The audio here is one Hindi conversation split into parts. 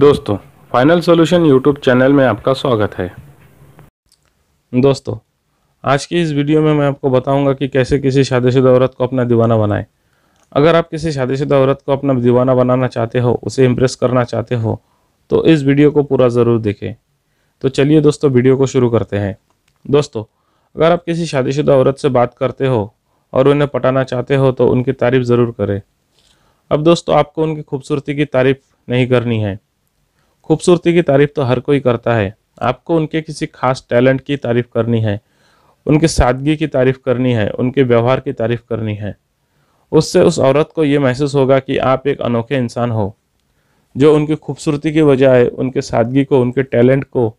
दोस्तों फाइनल सॉल्यूशन यूट्यूब चैनल में आपका स्वागत है दोस्तों आज की इस वीडियो में मैं आपको बताऊंगा कि कैसे किसी शादीशुदा औरत को अपना दीवाना बनाएं अगर आप किसी शादीशुदा औरत को अपना दीवाना बनाना चाहते हो उसे इम्प्रेस करना चाहते हो तो इस वीडियो को पूरा ज़रूर देखें तो चलिए दोस्तों वीडियो को शुरू करते हैं दोस्तों अगर आप किसी शादीशुदा औरत से बात करते हो और उन्हें पटाना चाहते हो तो उनकी तारीफ़ ज़रूर करें अब दोस्तों आपको उनकी खूबसूरती की तारीफ़ नहीं करनी है खूबसूरती की तारीफ तो हर कोई करता है आपको उनके किसी खास टैलेंट की तारीफ करनी है उनकी सादगी की तारीफ करनी है उनके व्यवहार की तारीफ करनी है उससे उस औरत को ये महसूस होगा कि आप एक अनोखे इंसान हो जो उनकी खूबसूरती के बजाय उनके सादगी को उनके टैलेंट को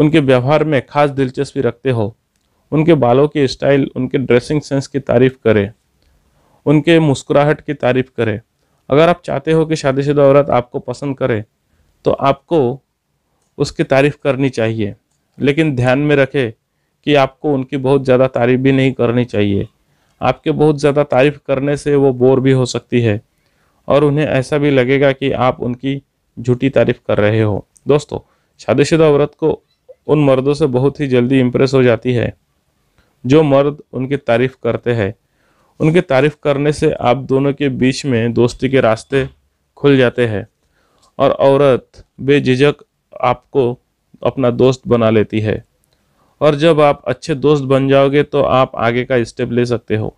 उनके व्यवहार में खास दिलचस्पी रखते हो उनके बालों के स्टाइल उनके ड्रेसिंग सेंस की तारीफ करें उनके मुस्कुराहट की तारीफ करें अगर आप चाहते हो कि शादीशुदा औरत आपको पसंद करे तो आपको उसकी तारीफ़ करनी चाहिए लेकिन ध्यान में रखें कि आपको उनकी बहुत ज़्यादा तारीफ भी नहीं करनी चाहिए आपके बहुत ज़्यादा तारीफ करने से वो बोर भी हो सकती है और उन्हें ऐसा भी लगेगा कि आप उनकी झूठी तारीफ कर रहे हो दोस्तों शादीशुदा औरत को उन मर्दों से बहुत ही जल्दी इम्प्रेस हो जाती है जो मर्द उनकी तारीफ करते हैं उनकी तारीफ करने से आप दोनों के बीच में दोस्ती के रास्ते खुल जाते हैं और औरत बेझिझक आपको अपना दोस्त बना लेती है और जब आप अच्छे दोस्त बन जाओगे तो आप आगे का स्टेप ले सकते हो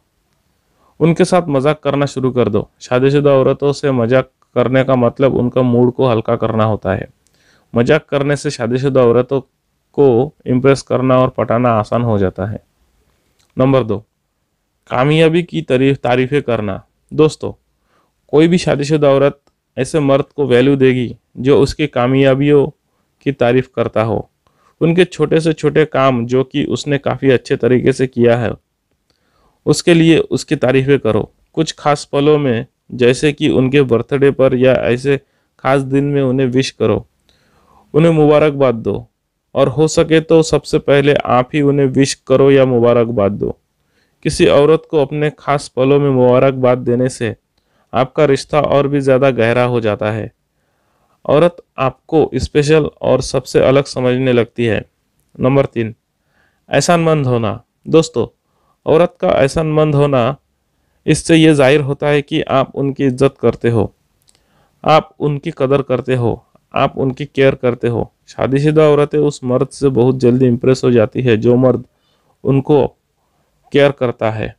उनके साथ मजाक करना शुरू कर दो शादीशुदा औरतों से मजाक करने का मतलब उनका मूड को हल्का करना होता है मजाक करने से शादीशुदा औरतों को इम्प्रेस करना और पटाना आसान हो जाता है नंबर दो कामयाबी की तारीफ तारीफें करना दोस्तों कोई भी शादीशुदा औरत ऐसे मर्द को वैल्यू देगी जो उसकी कामयाबियों की तारीफ करता हो उनके छोटे से छोटे काम जो कि उसने काफ़ी अच्छे तरीके से किया है उसके लिए उसकी तारीफें करो कुछ खास पलों में जैसे कि उनके बर्थडे पर या ऐसे खास दिन में उन्हें विश करो उन्हें मुबारकबाद दो और हो सके तो सबसे पहले आप ही उन्हें विश करो या मुबारकबाद दो किसी औरत को अपने खास पलों में मुबारकबाद देने से आपका रिश्ता और भी ज़्यादा गहरा हो जाता है औरत आपको स्पेशल और सबसे अलग समझने लगती है नंबर तीन एहसान मंद होना दोस्तों औरत का एहसानमंद होना इससे ये जाहिर होता है कि आप उनकी इज्जत करते हो आप उनकी कदर करते हो आप उनकी केयर करते हो शादीशुदा औरतें उस मर्द से बहुत जल्दी इम्प्रेस हो जाती है जो मर्द उनको केयर करता है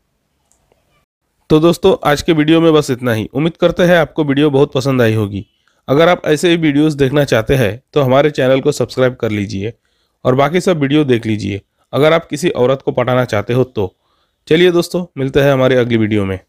तो दोस्तों आज के वीडियो में बस इतना ही उम्मीद करते हैं आपको वीडियो बहुत पसंद आई होगी अगर आप ऐसे ही वीडियोस देखना चाहते हैं तो हमारे चैनल को सब्सक्राइब कर लीजिए और बाकी सब वीडियो देख लीजिए अगर आप किसी औरत को पटाना चाहते हो तो चलिए दोस्तों मिलते हैं हमारे अगली वीडियो में